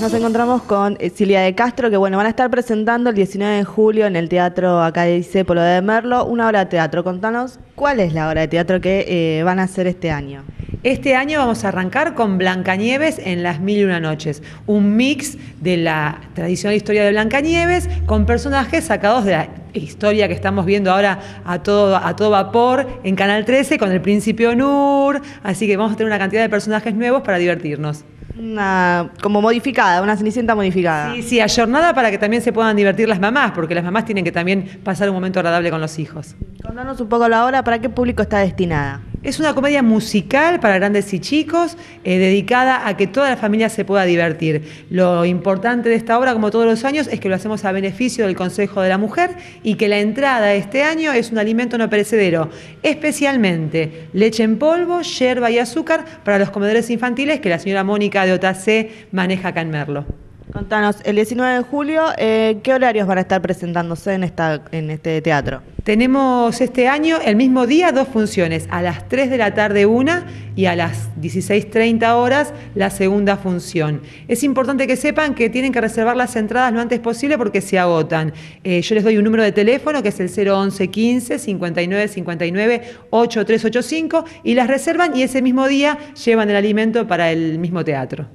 Nos encontramos con eh, Silvia de Castro, que bueno, van a estar presentando el 19 de julio en el teatro, acá de Polo de Merlo, una obra de teatro. Contanos, ¿cuál es la obra de teatro que eh, van a hacer este año? Este año vamos a arrancar con Blancanieves en las mil y una noches, un mix de la tradicional historia de Blancanieves con personajes sacados de la historia que estamos viendo ahora a todo, a todo vapor en Canal 13 con el príncipe Onur, así que vamos a tener una cantidad de personajes nuevos para divertirnos una, como modificada, una Cenicienta modificada. Sí, sí, ayornada para que también se puedan divertir las mamás, porque las mamás tienen que también pasar un momento agradable con los hijos. Contanos un poco la hora, ¿para qué público está destinada? Es una comedia musical para grandes y chicos, eh, dedicada a que toda la familia se pueda divertir. Lo importante de esta obra, como todos los años, es que lo hacemos a beneficio del Consejo de la Mujer y que la entrada este año es un alimento no perecedero, especialmente leche en polvo, yerba y azúcar para los comedores infantiles que la señora Mónica de Otacé maneja acá en Merlo. Contanos, el 19 de julio, eh, ¿qué horarios van a estar presentándose en, en este teatro? Tenemos este año, el mismo día, dos funciones, a las 3 de la tarde una y a las 16.30 horas la segunda función. Es importante que sepan que tienen que reservar las entradas lo antes posible porque se agotan. Eh, yo les doy un número de teléfono que es el 011 15 59 59 8385 y las reservan y ese mismo día llevan el alimento para el mismo teatro.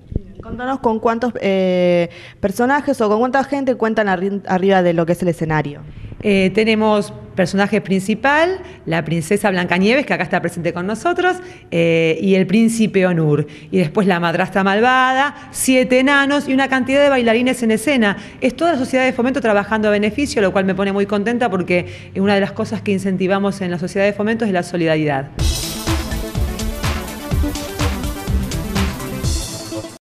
Contanos con cuántos eh, personajes o con cuánta gente cuentan arriba de lo que es el escenario. Eh, tenemos personaje principal, la princesa Blancanieves, que acá está presente con nosotros, eh, y el príncipe Onur. Y después la madrastra malvada, siete enanos y una cantidad de bailarines en escena. Es toda la sociedad de fomento trabajando a beneficio, lo cual me pone muy contenta porque una de las cosas que incentivamos en la sociedad de fomento es la solidaridad.